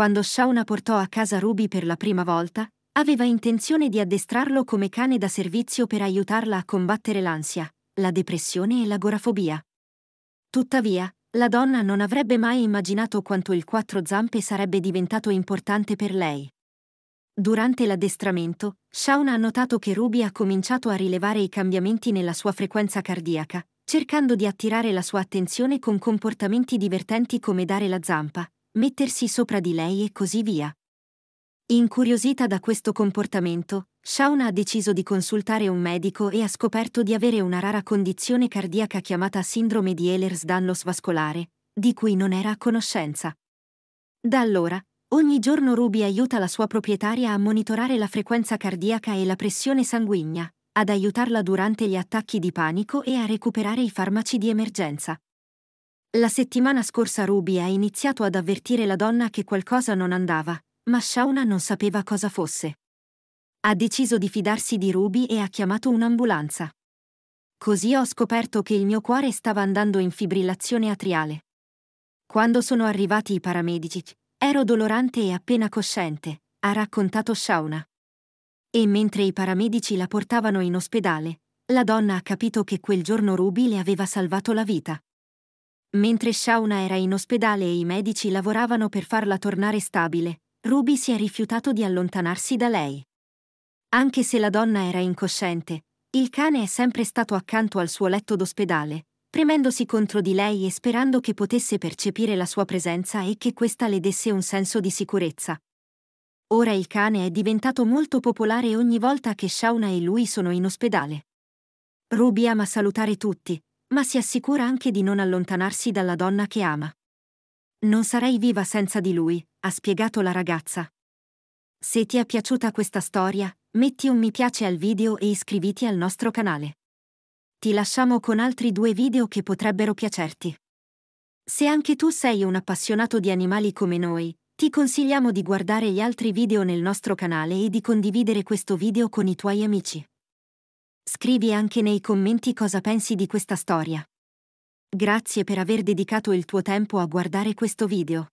Quando Shauna portò a casa Ruby per la prima volta, aveva intenzione di addestrarlo come cane da servizio per aiutarla a combattere l'ansia, la depressione e l'agorafobia. Tuttavia, la donna non avrebbe mai immaginato quanto il quattro zampe sarebbe diventato importante per lei. Durante l'addestramento, Shauna ha notato che Ruby ha cominciato a rilevare i cambiamenti nella sua frequenza cardiaca, cercando di attirare la sua attenzione con comportamenti divertenti come dare la zampa, mettersi sopra di lei e così via. Incuriosita da questo comportamento, Shauna ha deciso di consultare un medico e ha scoperto di avere una rara condizione cardiaca chiamata sindrome di Ehlers-Danlos vascolare, di cui non era a conoscenza. Da allora, ogni giorno Ruby aiuta la sua proprietaria a monitorare la frequenza cardiaca e la pressione sanguigna, ad aiutarla durante gli attacchi di panico e a recuperare i farmaci di emergenza. La settimana scorsa Ruby ha iniziato ad avvertire la donna che qualcosa non andava, ma Shauna non sapeva cosa fosse. Ha deciso di fidarsi di Ruby e ha chiamato un'ambulanza. Così ho scoperto che il mio cuore stava andando in fibrillazione atriale. Quando sono arrivati i paramedici, ero dolorante e appena cosciente, ha raccontato Shauna. E mentre i paramedici la portavano in ospedale, la donna ha capito che quel giorno Ruby le aveva salvato la vita. Mentre Shauna era in ospedale e i medici lavoravano per farla tornare stabile, Ruby si è rifiutato di allontanarsi da lei. Anche se la donna era incosciente, il cane è sempre stato accanto al suo letto d'ospedale, premendosi contro di lei e sperando che potesse percepire la sua presenza e che questa le desse un senso di sicurezza. Ora il cane è diventato molto popolare ogni volta che Shauna e lui sono in ospedale. Ruby ama salutare tutti, ma si assicura anche di non allontanarsi dalla donna che ama. Non sarei viva senza di lui, ha spiegato la ragazza. Se ti è piaciuta questa storia, metti un mi piace al video e iscriviti al nostro canale. Ti lasciamo con altri due video che potrebbero piacerti. Se anche tu sei un appassionato di animali come noi, ti consigliamo di guardare gli altri video nel nostro canale e di condividere questo video con i tuoi amici. Scrivi anche nei commenti cosa pensi di questa storia. Grazie per aver dedicato il tuo tempo a guardare questo video.